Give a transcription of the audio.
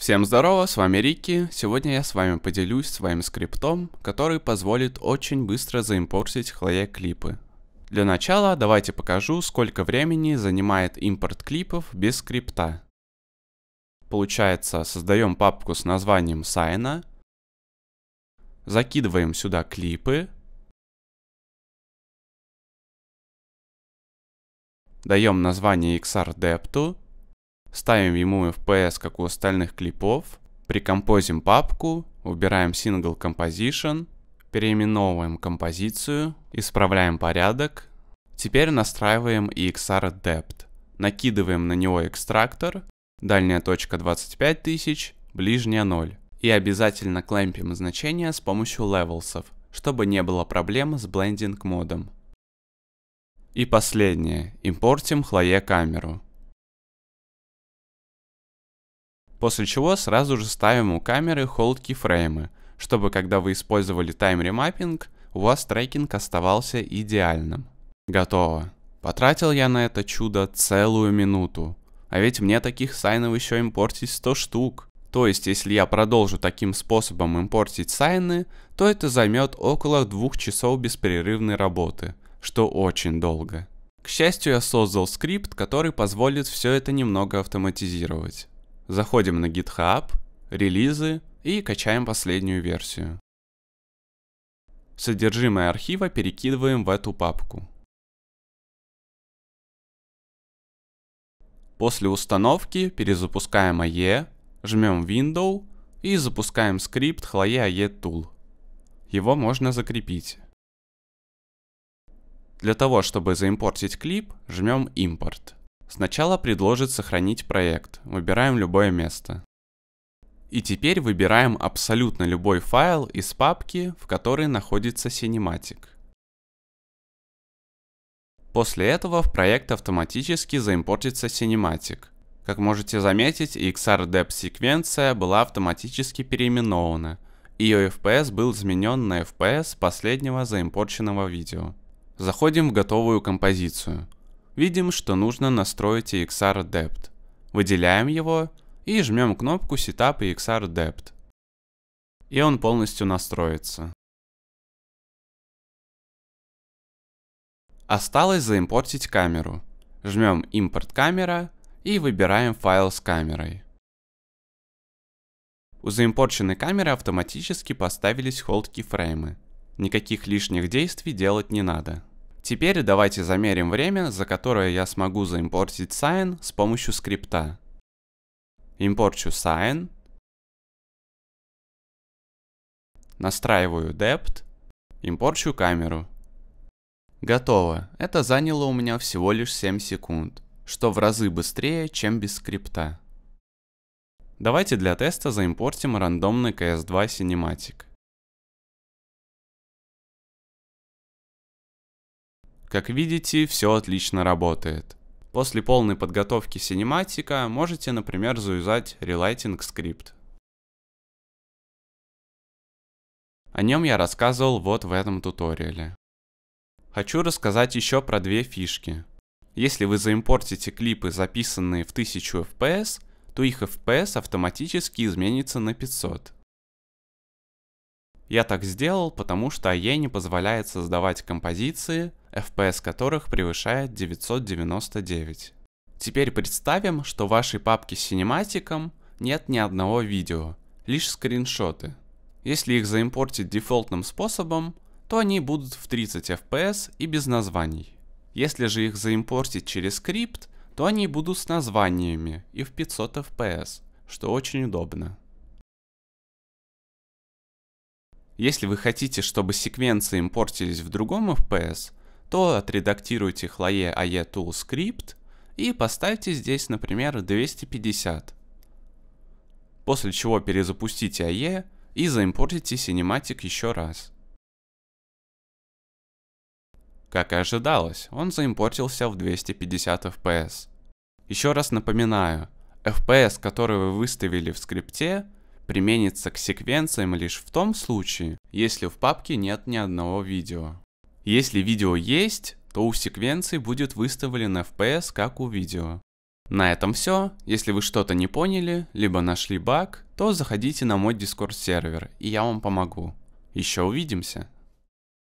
Всем здорово, с вами Рики. Сегодня я с вами поделюсь своим скриптом, который позволит очень быстро заимпортить хлея клипы. Для начала давайте покажу, сколько времени занимает импорт клипов без скрипта. Получается, создаем папку с названием Сайна, закидываем сюда клипы, даем название XR Depth, ставим ему FPS, как у остальных клипов, прикомпозим папку, убираем Single Composition, переименовываем композицию, исправляем порядок. Теперь настраиваем XR Depth. Накидываем на него экстрактор, дальняя точка 25 тысяч, ближняя 0. И обязательно клемпим значения с помощью левелсов, чтобы не было проблем с блендинг модом. И последнее, импортим хлое камеру. После чего сразу же ставим у камеры hold кифреймы, чтобы когда вы использовали тайм-ремаппинг, у вас трекинг оставался идеальным. Готово. Потратил я на это чудо целую минуту. А ведь мне таких сайнов еще импортить 100 штук. То есть, если я продолжу таким способом импортить сайны, то это займет около двух часов беспрерывной работы, что очень долго. К счастью, я создал скрипт, который позволит все это немного автоматизировать. Заходим на GitHub, релизы и качаем последнюю версию. Содержимое архива перекидываем в эту папку. После установки перезапускаем AE, жмем Window и запускаем скрипт AE Tool. Его можно закрепить. Для того, чтобы заимпортить клип, жмем Import. Сначала предложит сохранить проект. Выбираем любое место. И теперь выбираем абсолютно любой файл из папки, в которой находится Cinematic. После этого в проект автоматически заимпортится Cinematic. Как можете заметить, XRDEP секвенция была автоматически переименована. Ее FPS был изменен на FPS последнего заимпорченного видео. Заходим в готовую композицию – видим, что нужно настроить EXR Depth. Выделяем его и жмем кнопку Setup EXR Depth. И он полностью настроится. Осталось заимпортить камеру. Жмем Import камера и выбираем файл с камерой. У заимпорченной камеры автоматически поставились hold кифреймы. Никаких лишних действий делать не надо. Теперь давайте замерим время, за которое я смогу заимпортить Sign с помощью скрипта. Импорчу Sign. Настраиваю Depth. Импорчу камеру. Готово. Это заняло у меня всего лишь 7 секунд, что в разы быстрее, чем без скрипта. Давайте для теста заимпортим рандомный CS2 Cinematic. Как видите, все отлично работает. После полной подготовки синематика можете, например, завязать релайтинг скрипт. О нем я рассказывал вот в этом туториале. Хочу рассказать еще про две фишки. Если вы заимпортите клипы, записанные в 1000 FPS, то их FPS автоматически изменится на 500. Я так сделал, потому что AE не позволяет создавать композиции, FPS которых превышает 999. Теперь представим, что в вашей папке с синематиком нет ни одного видео, лишь скриншоты. Если их заимпортить дефолтным способом, то они будут в 30 FPS и без названий. Если же их заимпортить через скрипт, то они будут с названиями и в 500 FPS, что очень удобно. Если вы хотите, чтобы секвенции импортились в другом FPS, то отредактируйте хлое AE Tool Script и поставьте здесь, например, 250. После чего перезапустите AE и заимпортите Cinematic еще раз. Как и ожидалось, он заимпортился в 250 FPS. Еще раз напоминаю, FPS, который вы выставили в скрипте, применится к секвенциям лишь в том случае, если в папке нет ни одного видео. Если видео есть, то у секвенции будет выставлен FPS как у видео. На этом все. Если вы что-то не поняли, либо нашли баг, то заходите на мой Discord сервер, и я вам помогу. Еще увидимся!